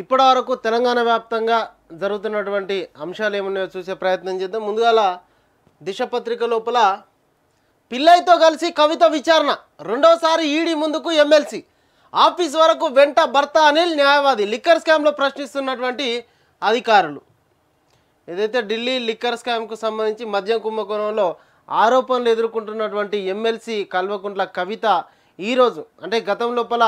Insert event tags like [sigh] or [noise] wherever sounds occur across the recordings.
ఇప్పటి వరకు తెలంగాణ వ్యాప్తంగా జరుగుతున్నటువంటి అంశాలు ఏమున్నాయో చూసే ప్రయత్నం చేద్దాం ముందుగాల దిశ పత్రిక లోపల పిల్లయ్యతో కలిసి కవిత విచారణ రెండోసారి ఈడీ ముందుకు ఎమ్మెల్సీ ఆఫీస్ వరకు వెంట భర్త అనిల్ న్యాయవాది లిక్కర్ స్కామ్లో ప్రశ్నిస్తున్నటువంటి అధికారులు ఏదైతే ఢిల్లీ లిక్కర్ స్కామ్కు సంబంధించి మద్యం కుంభకోణంలో ఆరోపణలు ఎదుర్కొంటున్నటువంటి ఎమ్మెల్సీ కల్వకుంట్ల కవిత ఈరోజు అంటే గతం లోపల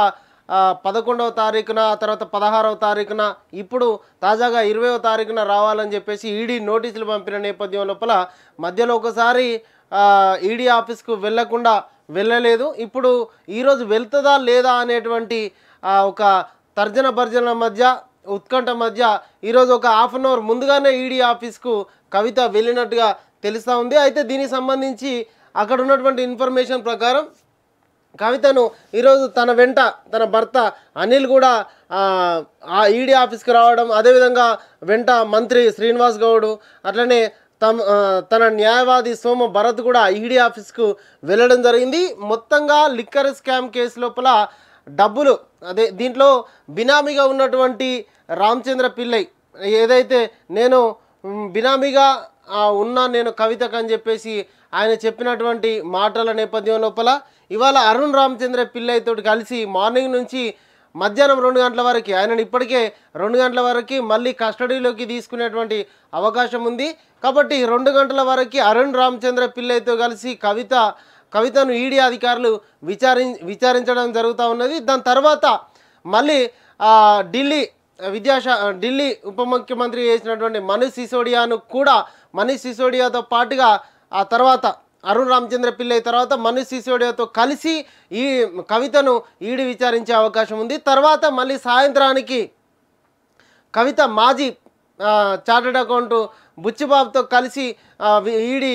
పదకొండవ తారీఖున ఆ తర్వాత పదహారవ తారీఖున ఇప్పుడు తాజాగా ఇరవయో తారీఖున రావాలని చెప్పేసి ఈడీ నోటీసులు పంపిన నేపథ్యం లోపల మధ్యలో ఒకసారి ఈడీ ఆఫీస్కు వెళ్లకుండా వెళ్ళలేదు ఇప్పుడు ఈరోజు వెళ్తుందా లేదా అనేటువంటి ఒక తర్జన భర్జన మధ్య ఉత్కంఠ మధ్య ఈరోజు ఒక హాఫ్ అన్ అవర్ ముందుగానే ఈడీ ఆఫీస్కు కవిత వెళ్ళినట్టుగా తెలుస్తూ ఉంది అయితే దీనికి సంబంధించి అక్కడ ఉన్నటువంటి ఇన్ఫర్మేషన్ ప్రకారం కవితను ఈరోజు తన వెంట తన భర్త అనిల్ కూడా ఆ ఈడీ ఆఫీస్కి రావడం అదేవిధంగా వెంట మంత్రి శ్రీనివాస్ గౌడ్ అట్లనే తమ తన న్యాయవాది సోమ భరత్ కూడా ఈడీ ఆఫీస్కు వెళ్ళడం జరిగింది మొత్తంగా లిక్కర్ స్కామ్ కేసు లోపల డబ్బులు అదే దీంట్లో బినామీగా ఉన్నటువంటి రామచంద్ర పిల్లై ఏదైతే నేను బినామీగా ఉన్నా నేను కవితకు అని చెప్పేసి ఆయన చెప్పినటువంటి మాటల నేపథ్యం లోపల ఇవాళ అరుణ్ రామచంద్ర పిల్లయ్యతో కలిసి మార్నింగ్ నుంచి మధ్యాహ్నం రెండు గంటల వరకు ఆయనను ఇప్పటికే రెండు గంటల వరకు మళ్ళీ కస్టడీలోకి తీసుకునేటువంటి అవకాశం ఉంది కాబట్టి రెండు గంటల వరకు అరుణ్ రామచంద్ర పిల్లయ్యతో కలిసి కవిత కవితను ఈడీ అధికారులు విచారి విచారించడం జరుగుతూ ఉన్నది దాని తర్వాత మళ్ళీ ఢిల్లీ విద్యాశా ఢిల్లీ ఉప ముఖ్యమంత్రి చేసినటువంటి మనీష్ సిసోడియాను కూడా మనీష్ సిసోడియాతో పాటుగా ఆ తర్వాత అరుణ్ రామచంద్ర పిల్లయ్య తర్వాత మను సిసోడియాతో కలిసి ఈ కవితను ఈడి విచారించే అవకాశం ఉంది తర్వాత మళ్ళీ సాయంత్రానికి కవిత మాజీ చార్టెడ్ అకౌంట్ బుచ్చిబాబుతో కలిసి ఈడి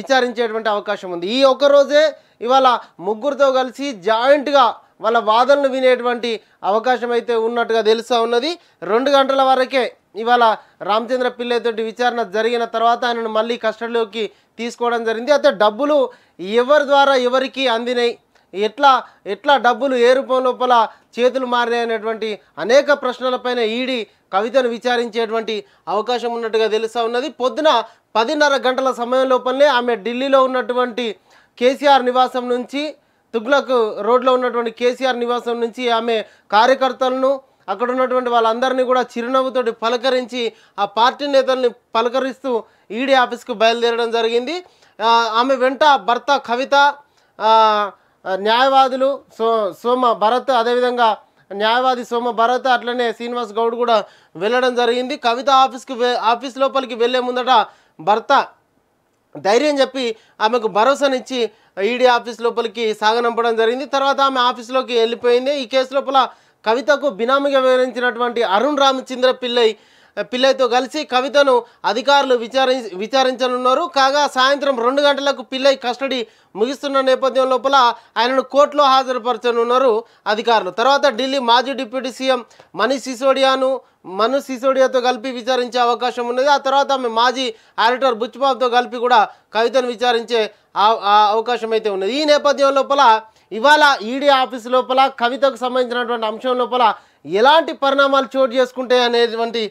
విచారించేటువంటి అవకాశం ఉంది ఈ రోజే ఇవాళ ముగ్గురితో కలిసి జాయింట్గా వాళ్ళ వాదనలు వినేటువంటి అవకాశం అయితే ఉన్నట్టుగా తెలుస్తూ ఉన్నది రెండు గంటల వరకే ఇవాళ రామచంద్ర పిల్లతోటి విచారణ జరిగిన తర్వాత ఆయనను మళ్ళీ కస్టడీలోకి తీసుకోవడం జరిగింది అయితే డబ్బులు ఎవరి ద్వారా ఎవరికి అందినాయి ఎట్లా ఎట్లా డబ్బులు ఏ రూపం లోపల చేతులు అనేటువంటి అనేక ప్రశ్నలపైన ఈడీ కవితను విచారించేటువంటి అవకాశం ఉన్నట్టుగా తెలుస్తూ ఉన్నది పొద్దున పదిన్నర గంటల సమయం లోపలనే ఆమె ఢిల్లీలో ఉన్నటువంటి కేసీఆర్ నివాసం నుంచి తుగ్లక్ రోడ్లో ఉన్నటువంటి కేసీఆర్ నివాసం నుంచి ఆమె కార్యకర్తలను అక్కడ ఉన్నటువంటి వాళ్ళందరినీ కూడా చిరునవ్వుతోటి పలకరించి ఆ పార్టీ నేతల్ని పలకరిస్తూ ఈడీ ఆఫీస్కు బయలుదేరడం జరిగింది ఆమె వెంట భర్త కవిత న్యాయవాదులు సో సోమ భరత్ అదేవిధంగా న్యాయవాది సోమ భరత్ అట్లనే శ్రీనివాస్ గౌడ్ కూడా వెళ్ళడం జరిగింది కవిత ఆఫీస్కి ఆఫీస్ లోపలికి వెళ్ళే ముందట భర్త ధైర్యం చెప్పి ఆమెకు భరోసానిచ్చి ఈడీ ఆఫీస్ లోపలికి సాగనంపడం జరిగింది తర్వాత ఆమె ఆఫీస్లోకి వెళ్ళిపోయింది ఈ కేసు లోపల కవితకు బినామీగా వివరించినటువంటి అరుణ్ రామచంద్ర పిల్లై పిల్లయ్యతో కలిసి కవితను అధికారులు విచారి విచారించనున్నారు కాగా సాయంత్రం రెండు గంటలకు పిల్లయ్య కస్టడీ ముగిస్తున్న నేపథ్యం లోపల ఆయనను కోర్టులో హాజరుపరచనున్నారు అధికారులు తర్వాత ఢిల్లీ మాజీ డిప్యూటీ సీఎం మనీష్ సిసోడియాను మను సిసోడియాతో కలిపి విచారించే అవకాశం ఉన్నది ఆ తర్వాత ఆమె మాజీ ఆడిటర్ బుచ్చుబాబుతో కలిపి కూడా కవితను విచారించే అవకాశం అయితే ఉన్నది ఈ నేపథ్యం లోపల ఇవాళ ఈడీ ఆఫీస్ లోపల కవితకు సంబంధించినటువంటి అంశం లోపల ఎలాంటి పరిణామాలు చోటు చేసుకుంటాయి అనేటువంటి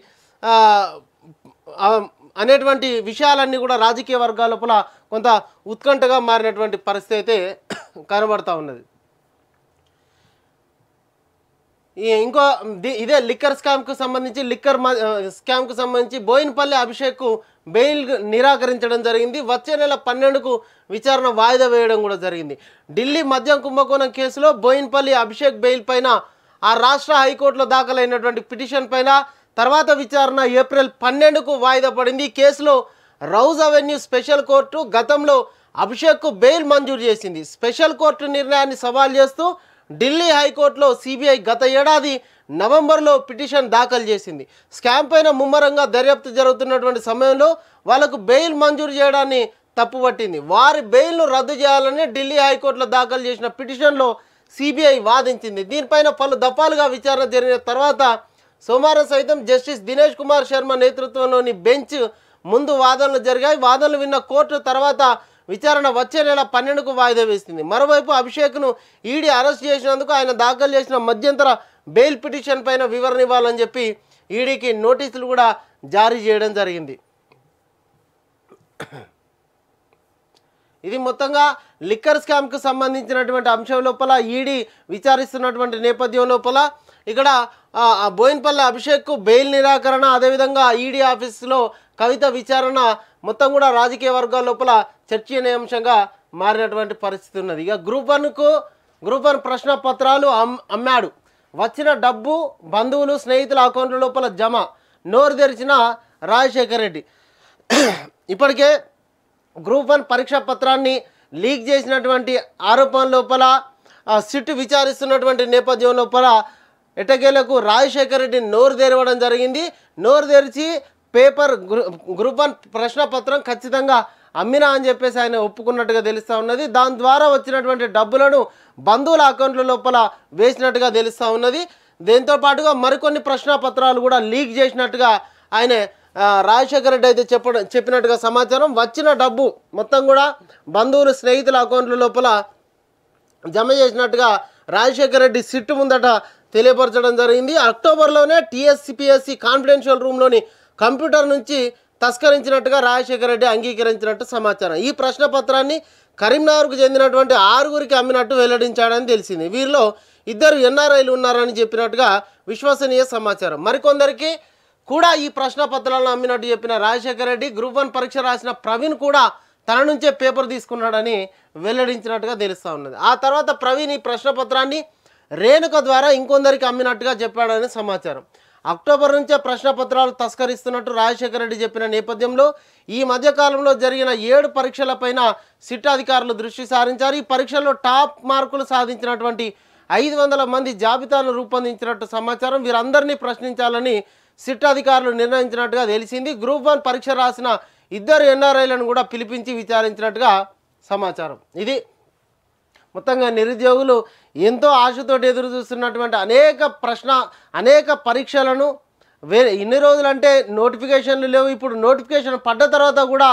అనేటువంటి విషయాలన్నీ కూడా రాజకీయ వర్గాల లోపల కొంత ఉత్కంఠగా మారినటువంటి పరిస్థితి అయితే కనబడతా ఉన్నది ఇంకో ఇదే లిక్కర్ స్కామ్కు సంబంధించి లిక్కర్ స్కామ్కు సంబంధించి బోయినపల్లి అభిషేక్కు బెయిల్ నిరాకరించడం జరిగింది వచ్చే నెల పన్నెండుకు విచారణ వాయిదా వేయడం కూడా జరిగింది ఢిల్లీ మద్యం కుంభకోణం కేసులో బోయిన్పల్లి అభిషేక్ బెయిల్ పైన ఆ రాష్ట్ర హైకోర్టులో దాఖలైనటువంటి పిటిషన్ పైన తర్వాత విచారణ ఏప్రిల్ పన్నెండుకు వాయిదా పడింది కేసులో రౌజ్ అవెన్యూ స్పెషల్ కోర్టు గతంలో అభిషేక్కు బెయిల్ మంజూరు చేసింది స్పెషల్ కోర్టు నిర్ణయాన్ని సవాల్ చేస్తూ ఢిల్లీ హైకోర్టులో సిబిఐ గత ఏడాది నవంబర్లో పిటిషన్ దాఖలు చేసింది స్కామ్ పైన ముమ్మరంగా దర్యాప్తు జరుగుతున్నటువంటి సమయంలో వాళ్లకు బెయిల్ మంజూరు చేయడాన్ని తప్పుపట్టింది వారి బెయిల్ను రద్దు చేయాలని ఢిల్లీ హైకోర్టులో దాఖలు చేసిన పిటిషన్లో సిబిఐ వాదించింది దీనిపైన పలు దఫాలుగా విచారణ జరిగిన తర్వాత సోమవారం సైతం జస్టిస్ దినేష్ కుమార్ శర్మ నేతృత్వంలోని బెంచ్ ముందు వాదనలు జరిగాయి వాదనలు విన్న కోర్టు తర్వాత విచారణ వచ్చే నెల పన్నెండుకు వాయిదా వేసింది మరోవైపు అభిషేక్ను ఈడీ అరెస్ట్ చేసినందుకు ఆయన దాఖలు చేసిన మధ్యంతర బెయిల్ పిటిషన్ పైన వివరణ ఇవ్వాలని చెప్పి ఈడీకి నోటీసులు కూడా జారీ చేయడం జరిగింది ఇది మొత్తంగా లిక్కర్ స్కామ్కు సంబంధించినటువంటి అంశం లోపల ఈడీ విచారిస్తున్నటువంటి నేపథ్యం లోపల ఇక్కడ బోయిన్పల్లి అభిషేక్కు బెయిల్ నిరాకరణ అదేవిధంగా ఈడీ ఆఫీసులో కవిత విచారణ మొత్తం కూడా రాజకీయ వర్గాల లోపల చర్చనీయాంశంగా మారినటువంటి పరిస్థితి ఉన్నది ఇక గ్రూప్ వన్కు గ్రూప్ వన్ ప్రశ్న పత్రాలు అమ్మాడు వచ్చిన డబ్బు బంధువులు స్నేహితుల అకౌంట్ల లోపల జమ నోరు తెరిచిన రాజశేఖర్ రెడ్డి ఇప్పటికే గ్రూప్ వన్ పరీక్షా పత్రాన్ని లీక్ చేసినటువంటి ఆరోపణ లోపల సిట్ విచారిస్తున్నటువంటి నేపథ్యం లోపల ఎటకేలకు రాజశేఖర్ రెడ్డి నోరు తెరవడం జరిగింది నోరు తెరిచి పేపర్ గ్రూప్ వన్ ప్రశ్నపత్రం ఖచ్చితంగా అమ్మినా అని చెప్పేసి ఆయన ఒప్పుకున్నట్టుగా తెలుస్తూ ఉన్నది దాని ద్వారా వచ్చినటువంటి డబ్బులను బంధువుల అకౌంట్ల లోపల వేసినట్టుగా తెలుస్తూ ఉన్నది దీంతో పాటుగా మరికొన్ని పత్రాలు కూడా లీక్ చేసినట్టుగా ఆయన రాజశేఖర రెడ్డి అయితే చెప్ప చెప్పినట్టుగా సమాచారం వచ్చిన డబ్బు మొత్తం కూడా బంధువులు స్నేహితుల అకౌంట్ల లోపల జమ చేసినట్టుగా రాజశేఖర రెడ్డి సిట్టు ముందట తెలియపరచడం జరిగింది అక్టోబర్లోనే టీఎస్సిపిఎస్సి కాన్ఫిడెన్షియల్ రూమ్లోని కంప్యూటర్ నుంచి తస్కరించినట్టుగా రాజశేఖర రెడ్డి అంగీకరించినట్టు సమాచారం ఈ ప్రశ్న పత్రాన్ని కరీంనగర్కు చెందినటువంటి ఆరుగురికి అమ్మినట్టు వెల్లడించాడని తెలిసింది వీరిలో ఇద్దరు ఎన్ఆర్ఐలు ఉన్నారని చెప్పినట్టుగా విశ్వసనీయ సమాచారం మరికొందరికి కూడా ఈ ప్రశ్న పత్రాలను అమ్మినట్టు చెప్పిన రాజశేఖర రెడ్డి గ్రూప్ వన్ పరీక్ష రాసిన ప్రవీణ్ కూడా తన నుంచే పేపర్ తీసుకున్నాడని వెల్లడించినట్టుగా తెలుస్తూ ఉన్నది ఆ తర్వాత ప్రవీణ్ ఈ ప్రశ్న పత్రాన్ని రేణుక ద్వారా ఇంకొందరికి అమ్మినట్టుగా చెప్పాడని సమాచారం అక్టోబర్ నుంచే ప్రశ్న పత్రాలు తస్కరిస్తున్నట్టు రాజశేఖర రెడ్డి చెప్పిన నేపథ్యంలో ఈ మధ్యకాలంలో జరిగిన ఏడు పరీక్షలపైన సిట్ అధికారులు దృష్టి సారించారు ఈ పరీక్షల్లో టాప్ మార్కులు సాధించినటువంటి ఐదు వందల మంది జాబితాను రూపొందించినట్టు సమాచారం వీరందరినీ ప్రశ్నించాలని సిట్ అధికారులు నిర్ణయించినట్టుగా తెలిసింది గ్రూప్ వన్ పరీక్ష రాసిన ఇద్దరు ఎన్ఆర్ఐలను కూడా పిలిపించి విచారించినట్టుగా సమాచారం ఇది మొత్తంగా నిరుద్యోగులు ఎంతో ఆశతోటి ఎదురు చూస్తున్నటువంటి అనేక ప్రశ్న అనేక పరీక్షలను వేరే ఇన్ని రోజులంటే నోటిఫికేషన్లు లేవు ఇప్పుడు నోటిఫికేషన్ పడ్డ తర్వాత కూడా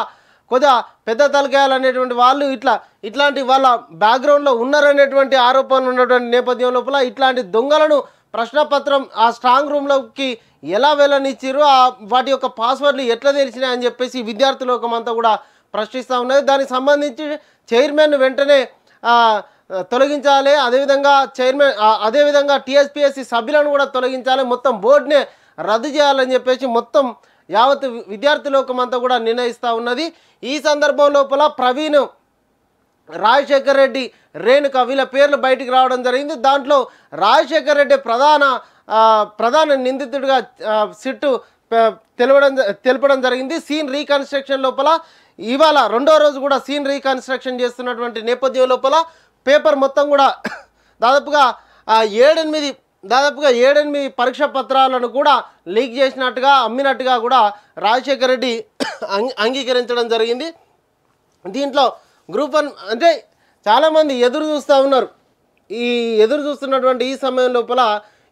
కొద్దిగా పెద్ద తలకాయాలనేటువంటి వాళ్ళు ఇట్లా ఇట్లాంటి వాళ్ళ బ్యాక్గ్రౌండ్లో ఉన్నారనేటువంటి ఆరోపణలు ఉన్నటువంటి నేపథ్యం లోపల ఇట్లాంటి దొంగలను ప్రశ్నపత్రం ఆ స్ట్రాంగ్ రూమ్లోకి ఎలా వెళ్ళనిచ్చారు ఆ వాటి యొక్క పాస్వర్డ్లు ఎట్లా తెలిసినాయి అని చెప్పేసి లోకం అంతా కూడా ప్రశ్నిస్తూ ఉన్నది దానికి సంబంధించి చైర్మన్ వెంటనే తొలగించాలి అదేవిధంగా చైర్మన్ అదేవిధంగా టిఎస్పిఎస్సి సభ్యులను కూడా తొలగించాలి మొత్తం బోర్డునే రద్దు చేయాలని చెప్పేసి మొత్తం యావత్ విద్యార్థి లోకమంతా కూడా నిర్ణయిస్తూ ఉన్నది ఈ సందర్భం లోపల ప్రవీణ్ రాజశేఖర్ రెడ్డి రేణుక వీళ్ళ పేర్లు బయటికి రావడం జరిగింది దాంట్లో రాజశేఖర్ రెడ్డి ప్రధాన ప్రధాన నిందితుడిగా సిట్టు తెలవడం తెలపడం జరిగింది సీన్ రీకన్స్ట్రక్షన్ లోపల ఇవాళ రెండో రోజు కూడా సీన్ రీకన్స్ట్రక్షన్ చేస్తున్నటువంటి నేపథ్యం లోపల పేపర్ మొత్తం కూడా [coughs] దాదాపుగా ఏడెనిమిది దాదాపుగా ఏడెనిమిది పరీక్ష పత్రాలను కూడా లీక్ చేసినట్టుగా అమ్మినట్టుగా కూడా రాజశేఖర రెడ్డి [coughs] అంగీకరించడం జరిగింది దీంట్లో గ్రూప్ వన్ అంటే చాలామంది ఎదురు చూస్తూ ఉన్నారు ఈ ఎదురు చూస్తున్నటువంటి ఈ సమయం లోపల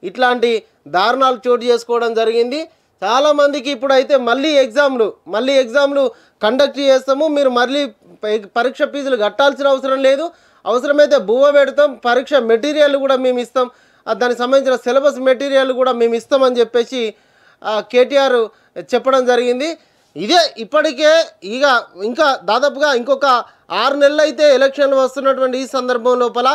ఇట్లాంటి దారుణాలు చోటు చేసుకోవడం జరిగింది చాలామందికి ఇప్పుడైతే మళ్ళీ ఎగ్జామ్లు మళ్ళీ ఎగ్జామ్లు కండక్ట్ చేస్తాము మీరు మళ్ళీ పరీక్ష ఫీజులు కట్టాల్సిన అవసరం లేదు అవసరమైతే బువ్వ పెడతాం పరీక్ష మెటీరియల్ కూడా మేము ఇస్తాం దానికి సంబంధించిన సిలబస్ మెటీరియల్ కూడా మేము ఇస్తామని చెప్పేసి కేటీఆర్ చెప్పడం జరిగింది ఇదే ఇప్పటికే ఇక ఇంకా దాదాపుగా ఇంకొక ఆరు నెలలు అయితే ఎలక్షన్లు వస్తున్నటువంటి ఈ సందర్భం లోపల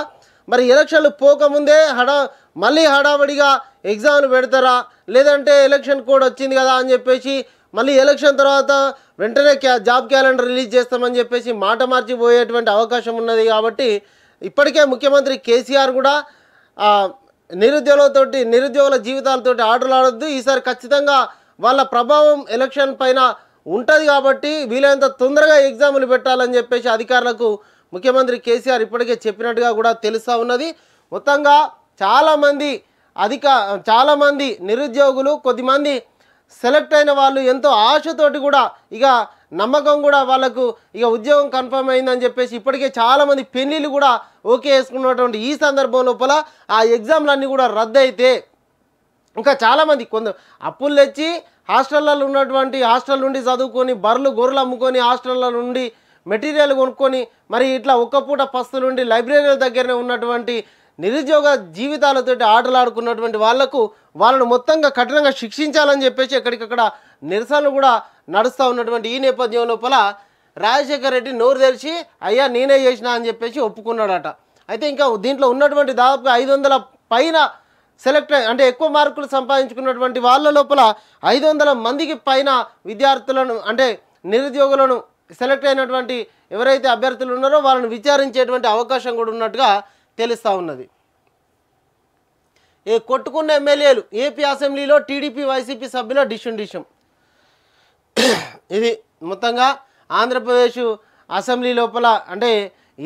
మరి ఎలక్షన్లు పోకముందే హడా మళ్ళీ హడావడిగా ఎగ్జామ్లు పెడతారా లేదంటే ఎలక్షన్ కోడ్ వచ్చింది కదా అని చెప్పేసి మళ్ళీ ఎలక్షన్ తర్వాత వెంటనే జాబ్ క్యాలెండర్ రిలీజ్ చేస్తామని చెప్పేసి మాట మార్చిపోయేటువంటి అవకాశం ఉన్నది కాబట్టి ఇప్పటికే ముఖ్యమంత్రి కేసీఆర్ కూడా నిరుద్యోగులతోటి నిరుద్యోగుల జీవితాలతోటి ఆటలు ఆడొద్దు ఈసారి ఖచ్చితంగా వాళ్ళ ప్రభావం ఎలక్షన్ పైన ఉంటుంది కాబట్టి వీలైనంత తొందరగా ఎగ్జాములు పెట్టాలని చెప్పేసి అధికారులకు ముఖ్యమంత్రి కేసీఆర్ ఇప్పటికే చెప్పినట్టుగా కూడా తెలుస్తూ ఉన్నది మొత్తంగా చాలామంది అధిక చాలామంది నిరుద్యోగులు కొద్దిమంది సెలెక్ట్ అయిన వాళ్ళు ఎంతో ఆశతోటి కూడా ఇక నమ్మకం కూడా వాళ్ళకు ఇక ఉద్యోగం కన్ఫర్మ్ అయిందని చెప్పేసి ఇప్పటికే చాలామంది పెళ్ళిళ్ళు కూడా ఓకే వేసుకున్నటువంటి ఈ సందర్భం లోపల ఆ ఎగ్జామ్లన్నీ కూడా రద్దు అయితే ఇంకా చాలామంది కొందరు అప్పులు తెచ్చి హాస్టళ్ళలో ఉన్నటువంటి హాస్టల్ నుండి చదువుకొని బర్రెలు గొర్రెలు అమ్ముకొని హాస్టళ్ళ నుండి మెటీరియల్ కొనుక్కొని మరి ఇట్లా ఒక్క పూట పస్తులుండి లైబ్రరీల దగ్గరనే ఉన్నటువంటి నిరుద్యోగ జీవితాలతో ఆటలాడుకున్నటువంటి వాళ్లకు వాళ్ళను మొత్తంగా కఠినంగా శిక్షించాలని చెప్పేసి ఎక్కడికక్కడ నిరసనలు కూడా నడుస్తూ ఉన్నటువంటి ఈ నేపథ్యం లోపల రాజశేఖర రెడ్డి నోరు తెరిచి అయ్యా నేనే చేసిన అని చెప్పేసి ఒప్పుకున్నాడట అయితే ఇంకా దీంట్లో ఉన్నటువంటి దాదాపుగా ఐదు వందల పైన సెలెక్ట్ అంటే ఎక్కువ మార్కులు సంపాదించుకున్నటువంటి వాళ్ళ లోపల ఐదు వందల మందికి పైన విద్యార్థులను అంటే నిరుద్యోగులను సెలెక్ట్ అయినటువంటి ఎవరైతే అభ్యర్థులు ఉన్నారో వాళ్ళని విచారించేటువంటి అవకాశం కూడా ఉన్నట్టుగా తెలుస్తూ ఉన్నది ఏ కొట్టుకున్న ఎమ్మెల్యేలు ఏపీ అసెంబ్లీలో టీడీపీ వైసీపీ సభ్యుల డిషం డిషం ఇది మొత్తంగా ఆంధ్రప్రదేశ్ అసెంబ్లీ లోపల అంటే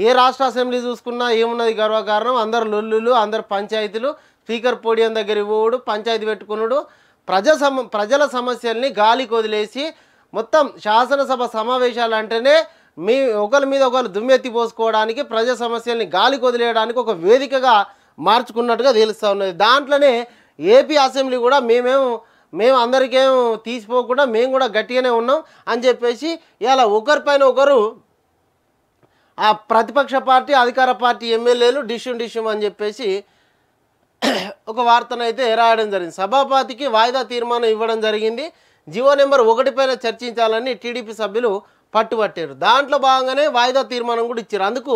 ఏ రాష్ట్ర అసెంబ్లీ చూసుకున్నా ఏమున్నది గర్వకారణం అందరు లొల్లులు అందరు పంచాయతీలు స్పీకర్ పోడియం దగ్గర పోవుడు పంచాయతీ పెట్టుకున్నాడు ప్రజ సమ ప్రజల సమస్యల్ని గాలికి వదిలేసి మొత్తం శాసనసభ సమావేశాలు అంటేనే మీ ఒకరి మీద ఒకరు దుమ్మెత్తి పోసుకోవడానికి ప్రజా సమస్యల్ని గాలి కొదిలేయడానికి ఒక వేదికగా మార్చుకున్నట్టుగా తెలుస్తూ ఉన్నది దాంట్లోనే ఏపీ అసెంబ్లీ కూడా మేమేము మేము అందరికేం తీసిపోకుండా మేము కూడా గట్టిగానే ఉన్నాం అని చెప్పేసి ఇలా ఒకరిపైన ఒకరు ఆ ప్రతిపక్ష పార్టీ అధికార పార్టీ ఎమ్మెల్యేలు డిష్యూమ్ డిష్యూమ్ అని చెప్పేసి ఒక వార్తనైతే రాయడం జరిగింది సభాపతికి వాయిదా తీర్మానం ఇవ్వడం జరిగింది జివో నెంబర్ ఒకటిపైన చర్చించాలని టీడీపీ సభ్యులు పట్టుబట్టారు దాంట్లో భాగంగానే వాయిదా తీర్మానం కూడా ఇచ్చారు అందుకు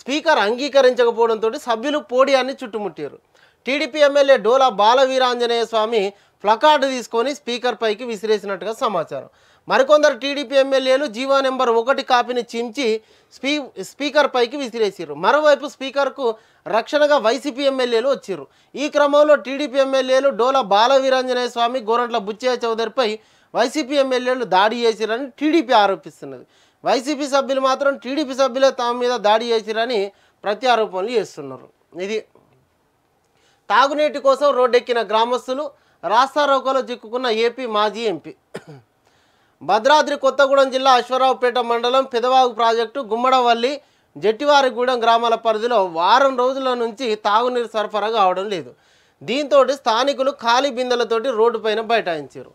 స్పీకర్ అంగీకరించకపోవడంతో సభ్యులు పోడియాన్ని చుట్టుముట్టారు టీడీపీ ఎమ్మెల్యే డోలా బాలవీరాంజనేయ స్వామి ప్లకార్డు తీసుకొని స్పీకర్ పైకి విసిరేసినట్టుగా సమాచారం మరికొందరు టీడీపీ ఎమ్మెల్యేలు జీవో నెంబర్ ఒకటి కాపీని చించి స్పీ స్పీకర్ పైకి విసిరేసారు మరోవైపు స్పీకర్కు రక్షణగా వైసీపీ ఎమ్మెల్యేలు వచ్చారు ఈ క్రమంలో టీడీపీ ఎమ్మెల్యేలు డోలా బాలవీరాంజనేయ స్వామి గోరంట్ల బుచ్చయ్య చౌదరిపై వైసీపీ ఎమ్మెల్యేలు దాడి చేసిరని టీడీపీ ఆరోపిస్తున్నది వైసీపీ సభ్యులు మాత్రం టీడీపీ సభ్యులే తమ మీద దాడి చేసిరని ప్రత్యారోపణలు చేస్తున్నారు ఇది తాగునీటి కోసం రోడ్డెక్కిన గ్రామస్తులు రాస్తారోకలో చిక్కుకున్న ఏపీ మాజీ ఎంపీ భద్రాద్రి కొత్తగూడెం జిల్లా అశ్వరావుపేట మండలం పెదవాగు ప్రాజెక్టు గుమ్మడవల్లి జట్టివారిగూడెం గ్రామాల పరిధిలో వారం రోజుల నుంచి తాగునీరు సరఫరా కావడం లేదు దీంతో స్థానికులు ఖాళీ బిందెలతోటి రోడ్డుపైన బైఠాయించారు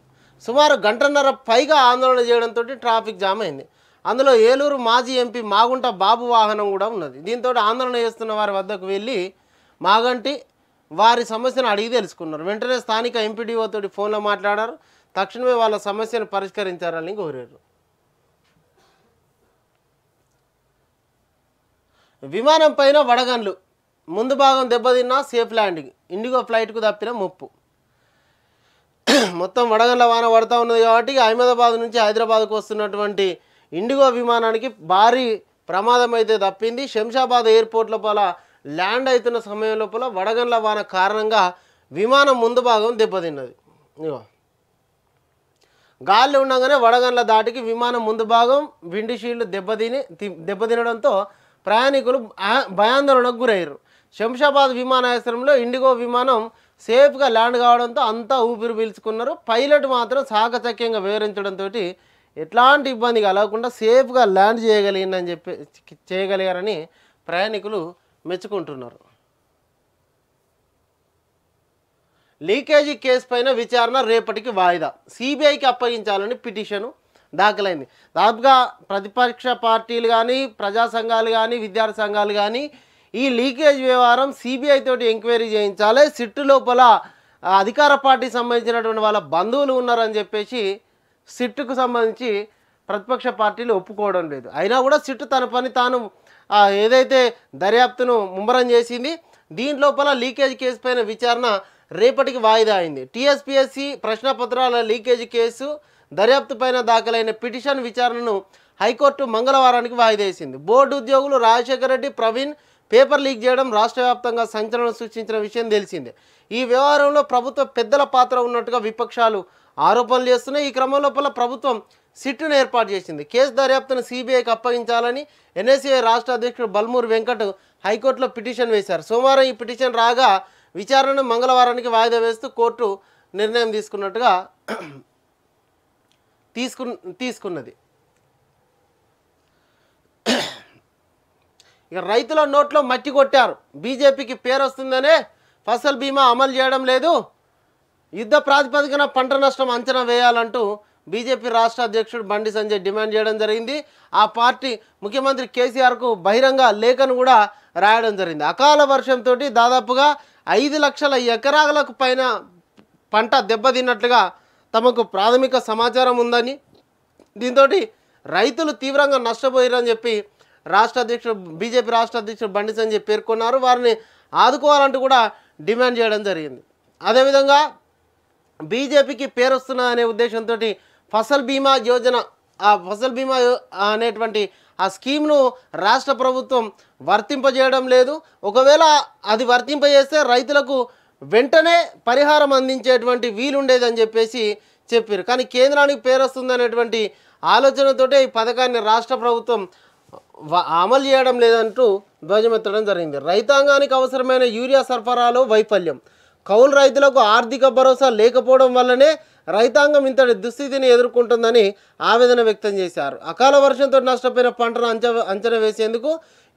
సుమారు గంటన్నర పైగా ఆందోళన చేయడంతో ట్రాఫిక్ జామ్ అయింది అందులో ఏలూరు మాజీ ఎంపీ మాగుంట బాబు వాహనం కూడా ఉన్నది దీంతో ఆందోళన చేస్తున్న వారి వద్దకు వెళ్ళి మాగంటి వారి సమస్యను అడిగి తెలుసుకున్నారు వెంటనే స్థానిక ఎంపీడీఓతో ఫోన్లో మాట్లాడారు తక్షణమే వాళ్ళ సమస్యను పరిష్కరించారని కోరారు విమానం పైన వడగన్లు ముందు భాగం దెబ్బతిన్నా సేఫ్ ల్యాండింగ్ ఇండిగో ఫ్లైట్కు తప్పిన ముప్పు మొత్తం వడగండ్ల వాన పడుతూ ఉన్నది కాబట్టి అహ్మదాబాద్ నుంచి హైదరాబాద్కు వస్తున్నటువంటి ఇండిగో విమానానికి భారీ ప్రమాదం అయితే తప్పింది శంషాబాద్ ఎయిర్పోర్ట్ లోపల ల్యాండ్ అవుతున్న సమయం లోపల వడగండ్ల వాన కారణంగా విమానం ముందు భాగం దెబ్బతిన్నది ఇగో గాలి ఉండగానే వడగండ్ల దాటికి విమానం ముందు భాగం విండిషీల్డ్ దెబ్బతిని దెబ్బతినడంతో ప్రయాణికులు భయాందోళనకు గురయ్యారు శంషాబాద్ విమానాశ్రయంలో ఇండిగో విమానం సేఫ్గా ల్యాండ్ కావడంతో అంతా ఊపిరి పీల్చుకున్నారు పైలట్ మాత్రం సాకచక్యంగా వివరించడంతో ఎట్లాంటి ఇబ్బంది కలగకుండా సేఫ్గా ల్యాండ్ చేయగలిగిందని చెప్పి చేయగలిగారని ప్రయాణికులు మెచ్చుకుంటున్నారు లీకేజీ కేసు పైన విచారణ రేపటికి వాయిదా సిబిఐకి అప్పగించాలని పిటిషను దాఖలైంది దాదాపుగా ప్రతిపక్ష పార్టీలు కానీ ప్రజా సంఘాలు కానీ విద్యార్థి సంఘాలు కానీ ఈ లీకేజ్ వ్యవహారం సిబిఐ తోటి ఎంక్వైరీ చేయించాలి సిట్టు లోపల అధికార పార్టీ సంబంధించినటువంటి వాళ్ళ బంధువులు ఉన్నారని చెప్పేసి సిట్టుకు సంబంధించి ప్రతిపక్ష పార్టీలు ఒప్పుకోవడం లేదు అయినా కూడా సిట్టు తన పని తాను ఏదైతే దర్యాప్తును ముమ్మరం చేసింది దీని లోపల లీకేజ్ కేసు పైన విచారణ రేపటికి వాయిదా అయింది టీఎస్పీఎస్సీ పత్రాల లీకేజీ కేసు దర్యాప్తు పైన దాఖలైన పిటిషన్ విచారణను హైకోర్టు మంగళవారానికి వాయిదా వేసింది బోర్డు ఉద్యోగులు రాజశేఖర రెడ్డి ప్రవీణ్ పేపర్ లీక్ చేయడం రాష్ట్ర వ్యాప్తంగా సంచలనం సృష్టించిన విషయం తెలిసిందే ఈ వ్యవహారంలో ప్రభుత్వ పెద్దల పాత్ర ఉన్నట్టుగా విపక్షాలు ఆరోపణలు చేస్తున్నాయి ఈ క్రమం లోపల ప్రభుత్వం సిట్ను ఏర్పాటు చేసింది కేసు దర్యాప్తును సిబిఐకి అప్పగించాలని ఎన్ఎస్సీఐ రాష్ట్ర అధ్యక్షుడు బల్మూరు వెంకట్ హైకోర్టులో పిటిషన్ వేశారు సోమవారం ఈ పిటిషన్ రాగా విచారణను మంగళవారానికి వాయిదా వేస్తూ కోర్టు నిర్ణయం తీసుకున్నట్టుగా తీసుకు తీసుకున్నది ఇక రైతుల నోట్లో మట్టి కొట్టారు బీజేపీకి పేరు వస్తుందనే ఫసల్ బీమా అమలు చేయడం లేదు యుద్ధ ప్రాతిపదికన పంట నష్టం అంచనా వేయాలంటూ బీజేపీ రాష్ట్ర అధ్యక్షుడు బండి సంజయ్ డిమాండ్ చేయడం జరిగింది ఆ పార్టీ ముఖ్యమంత్రి కేసీఆర్కు బహిరంగ లేఖను కూడా రాయడం జరిగింది అకాల వర్షంతో దాదాపుగా ఐదు లక్షల ఎకరాలకు పైన పంట దెబ్బతిన్నట్లుగా తమకు ప్రాథమిక సమాచారం ఉందని దీంతో రైతులు తీవ్రంగా నష్టపోయారని చెప్పి రాష్ట్ర అధ్యక్షుడు బీజేపీ రాష్ట్ర అధ్యక్షుడు బండి సంజయ్ పేర్కొన్నారు వారిని ఆదుకోవాలంటూ కూడా డిమాండ్ చేయడం జరిగింది అదేవిధంగా బీజేపీకి అనే ఉద్దేశంతో ఫసల్ బీమా యోజన ఆ ఫసల్ బీమా అనేటువంటి ఆ స్కీమ్ను రాష్ట్ర ప్రభుత్వం వర్తింపజేయడం లేదు ఒకవేళ అది వర్తింపజేస్తే రైతులకు వెంటనే పరిహారం అందించేటువంటి వీలుండేదని చెప్పేసి చెప్పారు కానీ కేంద్రానికి పేరొస్తుందనేటువంటి ఆలోచనతోటే ఈ పథకాన్ని రాష్ట్ర ప్రభుత్వం అమలు చేయడం లేదంటూ ధ్వజమెత్తడం జరిగింది రైతాంగానికి అవసరమైన యూరియా సరఫరాలో వైఫల్యం కౌలు రైతులకు ఆర్థిక భరోసా లేకపోవడం వల్లనే రైతాంగం ఇంతటి దుస్థితిని ఎదుర్కొంటుందని ఆవేదన వ్యక్తం చేశారు అకాల వర్షంతో నష్టపోయిన పంటను అంచ అంచనా వేసేందుకు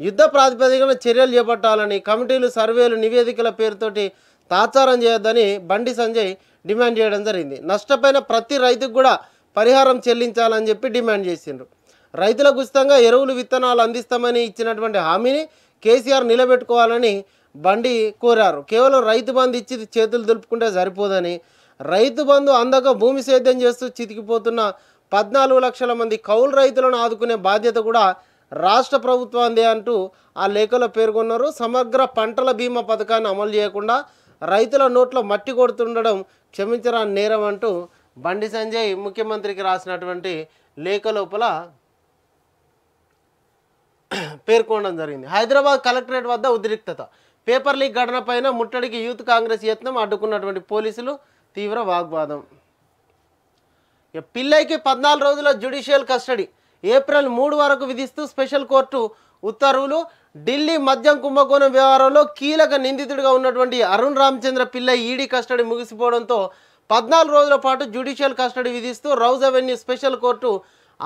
యుద్ధ ప్రాతిపదికన చర్యలు చేపట్టాలని కమిటీలు సర్వేలు నివేదికల పేరుతోటి తాచారం చేయొద్దని బండి సంజయ్ డిమాండ్ చేయడం జరిగింది నష్టపోయిన ప్రతి రైతుకు కూడా పరిహారం చెల్లించాలని చెప్పి డిమాండ్ చేసిండ్రు రైతులకు ఉచితంగా ఎరువులు విత్తనాలు అందిస్తామని ఇచ్చినటువంటి హామీని కేసీఆర్ నిలబెట్టుకోవాలని బండి కోరారు కేవలం రైతు బంధు ఇచ్చి చేతులు దులుపుకుంటే సరిపోదని రైతు బంధు అందక భూమి సేద్యం చేస్తూ చితికిపోతున్న పద్నాలుగు లక్షల మంది కౌలు రైతులను ఆదుకునే బాధ్యత కూడా రాష్ట్ర ప్రభుత్వాందే అంటూ ఆ లేఖలో పేర్కొన్నారు సమగ్ర పంటల బీమా పథకాన్ని అమలు చేయకుండా రైతుల నోట్లో మట్టి కొడుతుండడం క్షమించరా నేరం అంటూ బండి సంజయ్ ముఖ్యమంత్రికి రాసినటువంటి లేఖ లోపల పేర్కొనడం జరిగింది హైదరాబాద్ కలెక్టరేట్ వద్ద ఉద్రిక్తత పేపర్ లీక్ పైన ముట్టడికి యూత్ కాంగ్రెస్ యత్నం అడ్డుకున్నటువంటి పోలీసులు తీవ్ర వాగ్వాదం పిల్లైకి పద్నాలుగు రోజుల జ్యుడిషియల్ కస్టడీ ఏప్రిల్ మూడు వరకు విధిస్తూ స్పెషల్ కోర్టు ఉత్తర్వులు ఢిల్లీ మద్యం కుంభకోణం వ్యవహారంలో కీలక నిందితుడిగా ఉన్నటువంటి అరుణ్ రామచంద్ర పిల్లై ఈడీ కస్టడీ ముగిసిపోవడంతో పద్నాలుగు రోజుల పాటు జ్యుడిషియల్ కస్టడీ విధిస్తూ రౌజ్ అవెన్యూ స్పెషల్ కోర్టు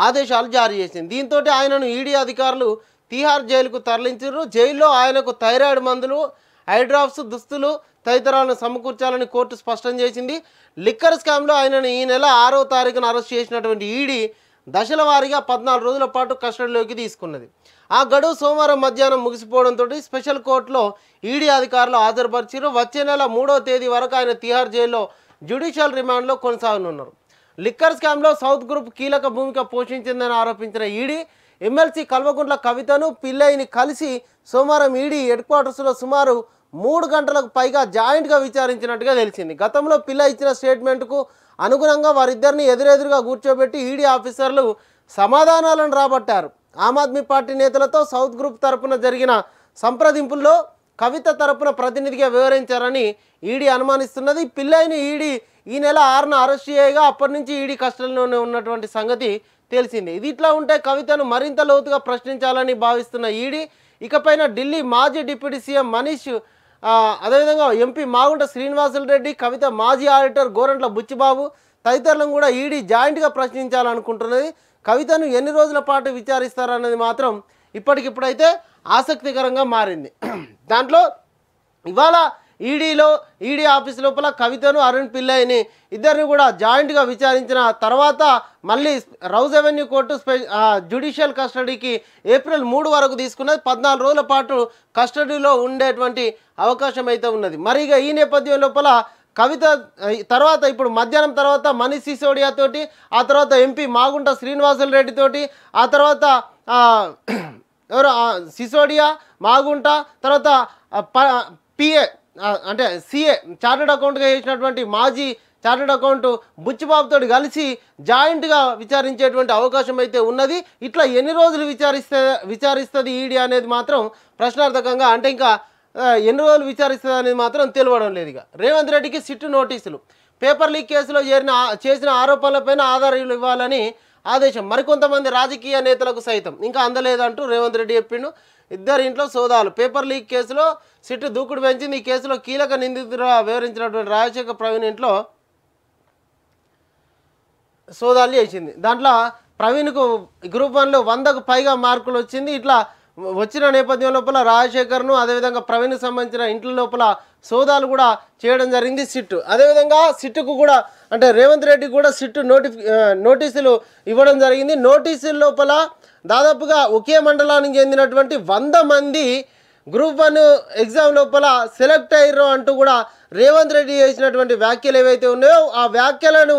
ఆదేశాలు జారీ చేసింది దీంతో ఆయనను ఈడీ అధికారులు తీహార్ జైలుకు తరలించారు జైల్లో ఆయనకు థైరాయిడ్ మందులు ఐడ్రాప్స్ దుస్తులు తదితరాలను సమకూర్చాలని కోర్టు స్పష్టం చేసింది లిక్కర్ స్కామ్లో ఆయనను ఈ నెల ఆరో తారీఖున అరెస్ట్ చేసినటువంటి ఈడీ దశల వారీగా పద్నాలుగు రోజుల పాటు కస్టడీలోకి తీసుకున్నది ఆ గడువు సోమవారం మధ్యాహ్నం ముగిసిపోవడంతో స్పెషల్ కోర్టులో ఈడీ అధికారులు హాజరుపరిచారు వచ్చే నెల మూడో తేదీ వరకు ఆయన తిహార్ జైల్లో జ్యుడిషియల్ రిమాండ్లో కొనసాగనున్నారు లిక్కర్ స్కామ్లో సౌత్ గ్రూప్ కీలక భూమిక పోషించిందని ఆరోపించిన ఈడీ ఎమ్మెల్సీ కల్వకుంట్ల కవితను పిల్లయిని కలిసి సోమవారం ఈడీ హెడ్ క్వార్టర్స్లో సుమారు మూడు గంటలకు పైగా జాయింట్గా విచారించినట్టుగా తెలిసింది గతంలో పిల్ల ఇచ్చిన స్టేట్మెంట్కు అనుగుణంగా వారిద్దరిని ఎదురెదురుగా కూర్చోబెట్టి ఈడీ ఆఫీసర్లు సమాధానాలను రాబట్టారు ఆమ్ ఆద్మీ పార్టీ నేతలతో సౌత్ గ్రూప్ తరపున జరిగిన సంప్రదింపుల్లో కవిత తరపున ప్రతినిధిగా వివరించారని ఈడీ అనుమానిస్తున్నది పిల్లయిని ఈడీ ఈ నెల ఆరున అరెస్ట్ చేయగా అప్పటి నుంచి ఈడీ కస్టడీలోనే ఉన్నటువంటి సంగతి తెలిసింది ఇది ఇట్లా ఉంటే కవితను మరింత లోతుగా ప్రశ్నించాలని భావిస్తున్న ఈడీ ఇకపైన ఢిల్లీ మాజీ డిప్యూటీ సీఎం మనీష్ అదేవిధంగా ఎంపీ మాగుంట శ్రీనివాసులు రెడ్డి కవిత మాజీ ఆడిటర్ గోరంట్ల బుచ్చిబాబు తదితరులను కూడా ఈడీ జాయింట్గా ప్రశ్నించాలనుకుంటున్నది కవితను ఎన్ని రోజుల పాటు విచారిస్తారన్నది మాత్రం ఇప్పటికిప్పుడైతే ఆసక్తికరంగా మారింది దాంట్లో ఇవాళ ఈడీలో ఈడీ ఆఫీస్ లోపల కవితను అరుణ్ పిల్లయ్యని ఇద్దరిని కూడా జాయింట్గా విచారించిన తర్వాత మళ్ళీ రౌజ్ అవెన్యూ కోర్టు స్పె జ్యుడిషియల్ కస్టడీకి ఏప్రిల్ మూడు వరకు తీసుకున్నది పద్నాలుగు రోజుల పాటు కస్టడీలో ఉండేటువంటి అవకాశం అయితే ఉన్నది మరి ఈ నేపథ్యం లోపల కవిత తర్వాత ఇప్పుడు మధ్యాహ్నం తర్వాత మనీష్ సిసోడియా తోటి ఆ తర్వాత ఎంపీ మాగుంట శ్రీనివాసుల రెడ్డితోటి ఆ తర్వాత ఎవరు సిసోడియా మాగుంట తర్వాత పిఏ అంటే సిఏ చార్టెడ్ అకౌంట్గా చేసినటువంటి మాజీ చార్టెడ్ అకౌంట్ బుచ్చిబాబుతో కలిసి జాయింట్గా విచారించేటువంటి అవకాశం అయితే ఉన్నది ఇట్లా ఎన్ని రోజులు విచారిస్తే విచారిస్తుంది ఈడీ అనేది మాత్రం ప్రశ్నార్థకంగా అంటే ఇంకా ఎన్ని రోజులు విచారిస్తుంది అనేది మాత్రం తెలియడం లేదు ఇక రేవంత్ రెడ్డికి సిట్టు నోటీసులు పేపర్ లీక్ కేసులో చేరిన చేసిన ఆరోపణలపైన ఆధారాలు ఇవ్వాలని ఆదేశం మరికొంతమంది రాజకీయ నేతలకు సైతం ఇంకా అందలేదంటూ రేవంత్ రెడ్డి చెప్పిండు ఇద్దరు ఇంట్లో సోదాలు పేపర్ లీక్ కేసులో సిట్టు దూకుడు పెంచింది ఈ కేసులో కీలక నిందితుగా వివరించినటువంటి రాజశేఖర్ ప్రవీణ్ ఇంట్లో సోదాలు చేసింది దాంట్లో ప్రవీణ్కు గ్రూప్ వన్లో వందకు పైగా మార్కులు వచ్చింది ఇట్లా వచ్చిన నేపథ్యం లోపల రాజశేఖర్ను అదేవిధంగా ప్రవీణ్కి సంబంధించిన ఇంట్ల లోపల సోదాలు కూడా చేయడం జరిగింది సిట్ అదేవిధంగా సిట్కు కూడా అంటే రేవంత్ రెడ్డి కూడా సిట్ నోటిఫి నోటీసులు ఇవ్వడం జరిగింది నోటీసుల లోపల దాదాపుగా ఒకే మండలానికి చెందినటువంటి వంద మంది గ్రూప్ వన్ ఎగ్జామ్ లోపల సెలెక్ట్ అయ్యారు అంటూ కూడా రేవంత్ రెడ్డి చేసినటువంటి వ్యాఖ్యలు ఏవైతే ఉన్నాయో ఆ వ్యాఖ్యలను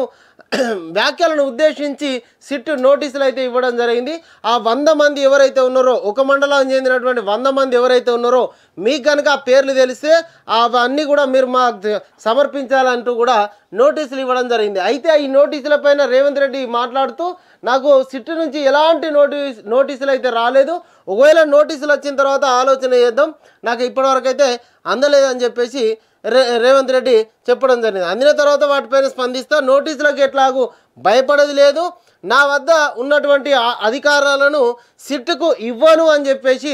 వ్యాఖ్యలను ఉద్దేశించి సిట్ నోటీసులు అయితే ఇవ్వడం జరిగింది ఆ వంద మంది ఎవరైతే ఉన్నారో ఒక మండలం చెందినటువంటి వంద మంది ఎవరైతే ఉన్నారో మీకు కనుక పేర్లు తెలిస్తే అవన్నీ కూడా మీరు మా సమర్పించాలంటూ కూడా నోటీసులు ఇవ్వడం జరిగింది అయితే ఈ నోటీసుల పైన రేవంత్ రెడ్డి మాట్లాడుతూ నాకు సిట్ నుంచి ఎలాంటి నోటీస్ నోటీసులు అయితే రాలేదు ఒకవేళ నోటీసులు వచ్చిన తర్వాత ఆలోచన చేద్దాం నాకు ఇప్పటివరకు అయితే అందలేదని చెప్పేసి రే రేవంత్ రెడ్డి చెప్పడం జరిగింది అందిన తర్వాత వాటిపైన స్పందిస్తా నోటీసులకు ఎట్లాగూ భయపడేది లేదు నా వద్ద ఉన్నటువంటి అధికారాలను సిట్కు ఇవ్వను అని చెప్పేసి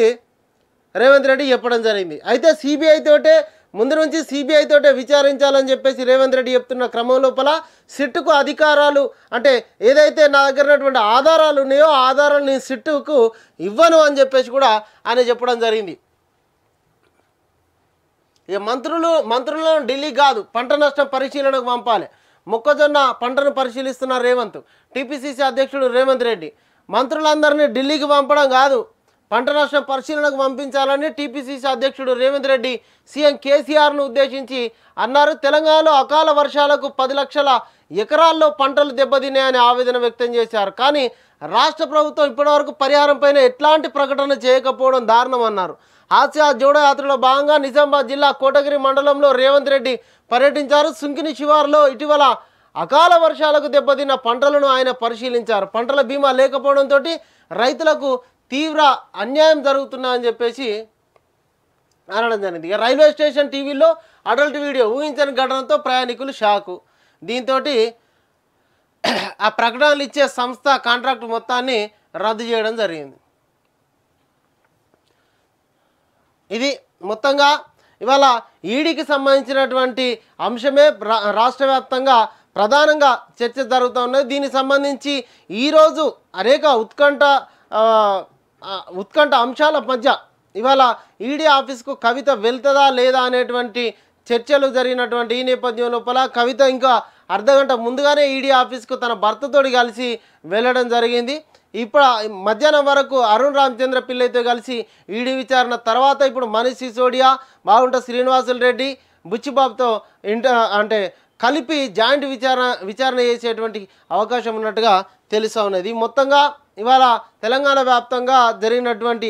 రేవంత్ రెడ్డి చెప్పడం జరిగింది అయితే సిబిఐ తోటే ముందు నుంచి సిబిఐ తోటే విచారించాలని చెప్పేసి రేవంత్ రెడ్డి చెప్తున్న క్రమం లోపల సిట్టుకు అధికారాలు అంటే ఏదైతే నా దగ్గర ఉన్నటువంటి ఆధారాలు ఉన్నాయో ఆధారాలు నేను సిట్టుకు ఇవ్వను అని చెప్పేసి కూడా ఆయన చెప్పడం జరిగింది ఇక మంత్రులు మంత్రులను ఢిల్లీ కాదు పంట నష్టం పరిశీలనకు పంపాలి మొక్కజొన్న పంటను పరిశీలిస్తున్న రేవంత్ టీపీసీసీ అధ్యక్షుడు రేవంత్ రెడ్డి మంత్రులందరినీ ఢిల్లీకి పంపడం కాదు పంట నష్టం పరిశీలనకు పంపించాలని టీపీసీసీ అధ్యక్షుడు రేవంత్ రెడ్డి సీఎం కేసీఆర్ను ఉద్దేశించి అన్నారు తెలంగాణలో అకాల వర్షాలకు పది లక్షల ఎకరాల్లో పంటలు దెబ్బతిన్నాయని ఆవేదన వ్యక్తం చేశారు కానీ రాష్ట్ర ప్రభుత్వం ఇప్పటివరకు పరిహారంపైన ఎట్లాంటి ప్రకటన చేయకపోవడం దారుణమన్నారు ఆసియా జోడో యాత్రలో భాగంగా నిజామాబాద్ జిల్లా కోటగిరి మండలంలో రేవంత్ రెడ్డి పర్యటించారు సుంకిని శివారులో ఇటీవల అకాల వర్షాలకు దెబ్బతిన్న పంటలను ఆయన పరిశీలించారు పంటల బీమా లేకపోవడంతో రైతులకు తీవ్ర అన్యాయం అని చెప్పేసి అనడం జరిగింది ఇక రైల్వే స్టేషన్ టీవీలో అడల్ట్ వీడియో ఊహించని ఘటనతో ప్రయాణికులు షాకు దీంతో ఆ ప్రకటనలు ఇచ్చే సంస్థ కాంట్రాక్ట్ మొత్తాన్ని రద్దు చేయడం జరిగింది ఇది మొత్తంగా ఇవాళ ఈడీకి సంబంధించినటువంటి అంశమే రాష్ట్ర వ్యాప్తంగా ప్రధానంగా చర్చ జరుగుతూ ఉన్నది దీనికి సంబంధించి ఈరోజు అనేక ఉత్కంఠ ఉత్కంఠ అంశాల మధ్య ఇవాళ ఈడీ ఆఫీస్కు కవిత వెళ్తుందా లేదా అనేటువంటి చర్చలు జరిగినటువంటి ఈ నేపథ్యం లోపల కవిత ఇంకా అర్ధగంట ముందుగానే ఈడీ ఆఫీస్కు తన భర్తతోటి కలిసి వెళ్ళడం జరిగింది ఇప్పుడు మధ్యాహ్నం వరకు అరుణ్ రామచంద్ర పిల్లైతో కలిసి ఈడీ విచారణ తర్వాత ఇప్పుడు మనీష్ సిసోడియా మాగుంట శ్రీనివాసులు రెడ్డి బుచ్చిబాబుతో ఇంట అంటే కలిపి జాయింట్ విచారణ విచారణ చేసేటువంటి అవకాశం ఉన్నట్టుగా తెలుసా ఉన్నది మొత్తంగా ఇవాళ తెలంగాణ వ్యాప్తంగా జరిగినటువంటి